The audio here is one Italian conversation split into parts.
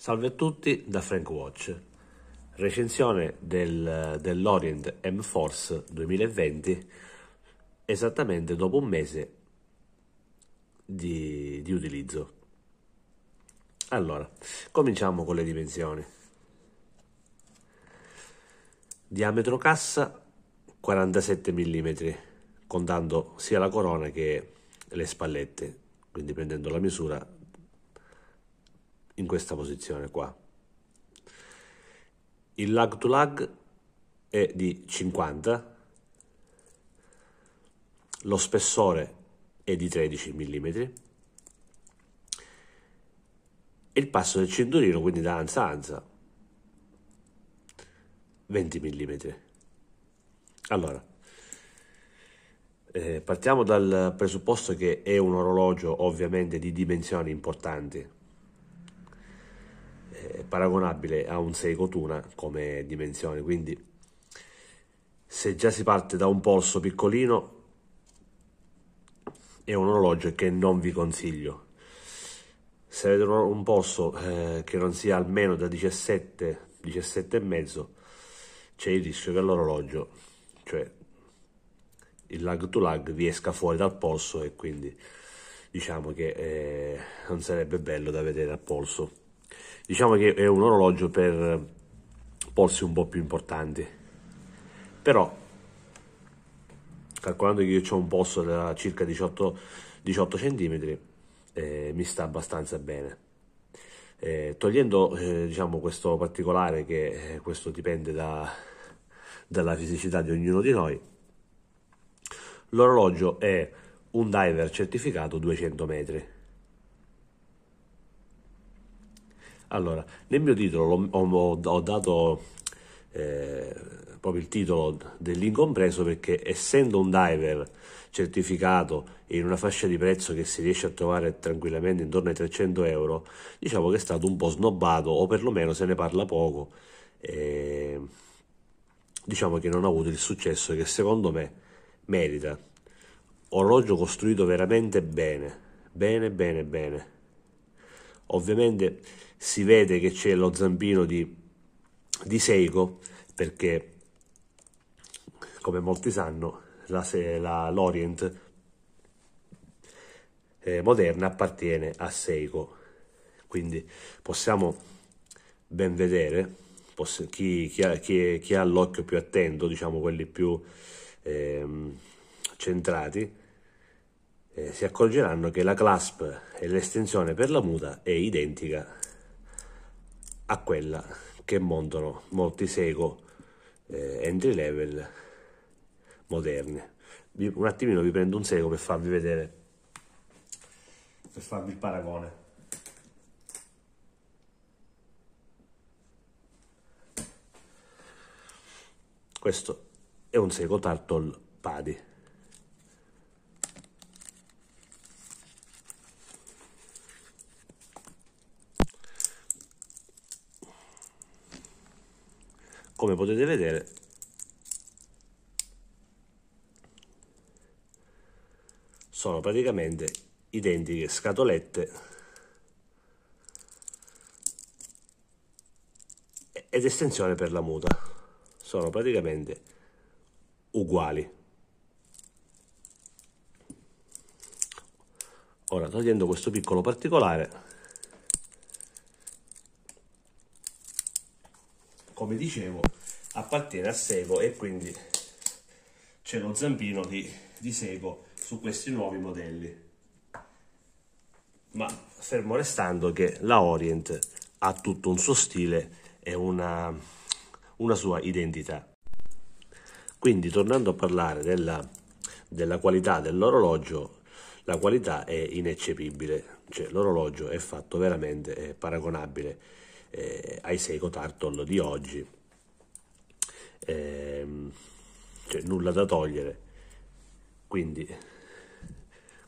Salve a tutti da Frank Watch. Recensione del, dell'Orient M-Force 2020 esattamente dopo un mese di, di utilizzo. Allora, cominciamo con le dimensioni. Diametro cassa 47 mm, contando sia la corona che le spallette, quindi prendendo la misura in questa posizione qua. Il lag to lag è di 50, lo spessore è di 13 mm e il passo del cinturino, quindi da anza a anza, 20 mm. Allora, eh, partiamo dal presupposto che è un orologio ovviamente di dimensioni importanti è paragonabile a un Seiko Tuna come dimensioni, quindi se già si parte da un polso piccolino è un orologio che non vi consiglio. Se avete un polso eh, che non sia almeno da 17, 17 e mezzo c'è il rischio che l'orologio, cioè il lag to lag, vi esca fuori dal polso e quindi diciamo che eh, non sarebbe bello da vedere al polso. Diciamo che è un orologio per eh, polsi un po' più importanti. Però, calcolando che io ho un polso da circa 18, 18 cm, eh, mi sta abbastanza bene. Eh, togliendo eh, diciamo, questo particolare che eh, questo dipende da, dalla fisicità di ognuno di noi l'orologio è un diver certificato 200 metri Allora, nel mio titolo ho, ho, ho dato eh, proprio il titolo dell'incompreso perché essendo un diver certificato in una fascia di prezzo che si riesce a trovare tranquillamente intorno ai 300 euro, diciamo che è stato un po' snobbato o perlomeno se ne parla poco. Eh, diciamo che non ha avuto il successo che secondo me merita. Orologio costruito veramente bene, bene, bene, bene. Ovviamente si vede che c'è lo zampino di, di Seiko perché, come molti sanno, la, la, l'Orient eh, moderna appartiene a Seiko. Quindi possiamo ben vedere, poss- chi, chi, ha, chi, chi, ha l'occhio più attento, diciamo quelli più eh, centrati, eh, si accorgeranno che la clasp e l'estensione per la muta è identica a quella che montano molti Seiko eh, entry level moderni. Un attimino vi prendo un Seiko per farvi vedere, per farvi il paragone. Questo è un Seiko Tartle Paddy come potete vedere sono praticamente identiche scatolette ed estensione per la muta sono praticamente uguali ora togliendo questo piccolo particolare come dicevo appartiene a Sego e quindi c'è lo zampino di, di Sego su questi nuovi modelli ma fermo restando che la Orient ha tutto un suo stile e una, una sua identità quindi tornando a parlare della, della qualità dell'orologio la qualità è ineccepibile cioè l'orologio è fatto veramente è paragonabile eh, ai Seiko Turtle di oggi. Eh, cioè, nulla da togliere. Quindi,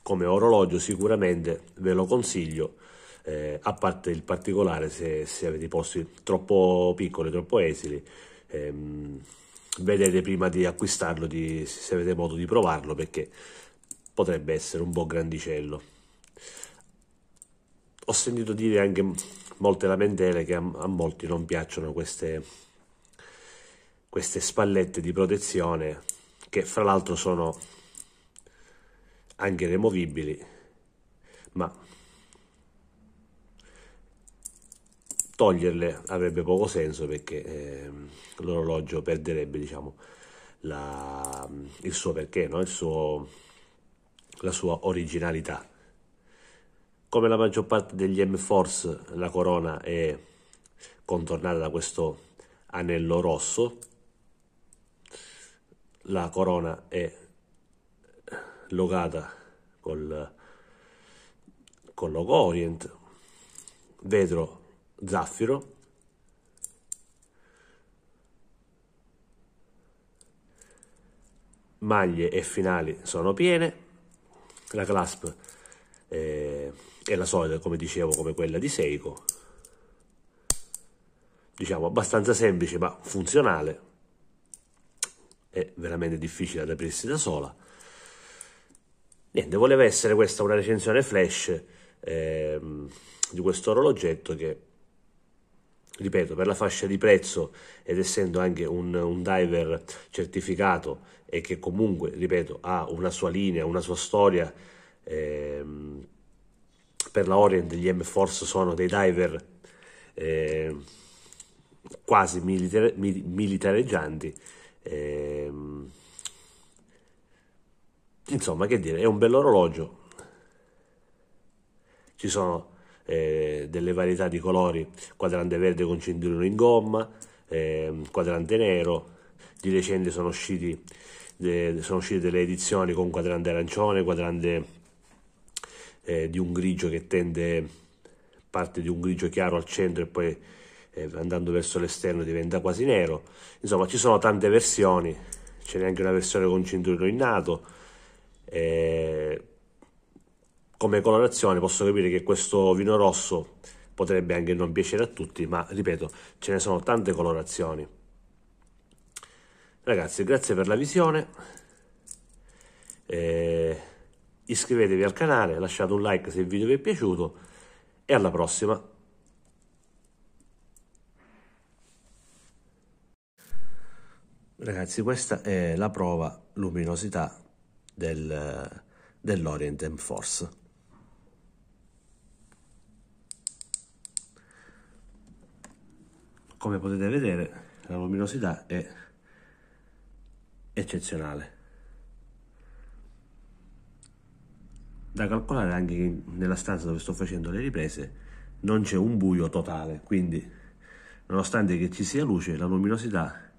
come orologio, sicuramente ve lo consiglio. Eh, a parte il particolare, se, se, avete posti troppo piccoli, troppo esili, ehm, vedete prima di acquistarlo di, se avete modo di provarlo perché potrebbe essere un po' grandicello. Ho sentito dire anche molte lamentele che a, a molti non piacciono queste, queste spallette di protezione che fra l'altro sono anche removibili ma toglierle avrebbe poco senso perché eh, l'orologio perderebbe diciamo la, il suo perché no? il suo, la sua originalità come la maggior parte degli M-Force, la corona è contornata da questo anello rosso. La corona è logata col, col logo Orient, vetro zaffiro, maglie e finali sono piene, la clasp è è la solita come dicevo come quella di Seiko diciamo abbastanza semplice ma funzionale è veramente difficile da aprirsi da sola niente voleva essere questa una recensione flash eh, di questo orologetto che ripeto per la fascia di prezzo ed essendo anche un, un diver certificato e che comunque ripeto ha una sua linea una sua storia eh, per la Orient gli M-Force sono dei diver eh, quasi militare, militareggianti. Eh, insomma, che dire, è un bell'orologio. Ci sono eh, delle varietà di colori, quadrante verde con cinturino in gomma, ehm, quadrante nero. Di recente sono usciti, eh, sono uscite delle edizioni con quadrante arancione, quadrante eh, di un grigio che tende, parte di un grigio chiaro al centro e poi eh, andando verso l'esterno diventa quasi nero. Insomma ci sono tante versioni, ce n'è anche una versione con cinturino innato. Eh, come colorazione posso capire che questo vino rosso potrebbe anche non piacere a tutti, ma ripeto, ce ne sono tante colorazioni. Ragazzi, grazie per la visione. Eh, iscrivetevi al canale, lasciate un like se il video vi è piaciuto e alla prossima. Ragazzi questa è la prova luminosità del, dell'Orient M Force. Come potete vedere la luminosità è eccezionale. da calcolare anche che nella stanza dove sto facendo le riprese non c'è un buio totale, quindi nonostante che ci sia luce la luminosità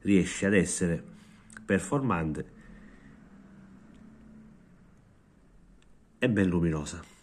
riesce ad essere performante e ben luminosa.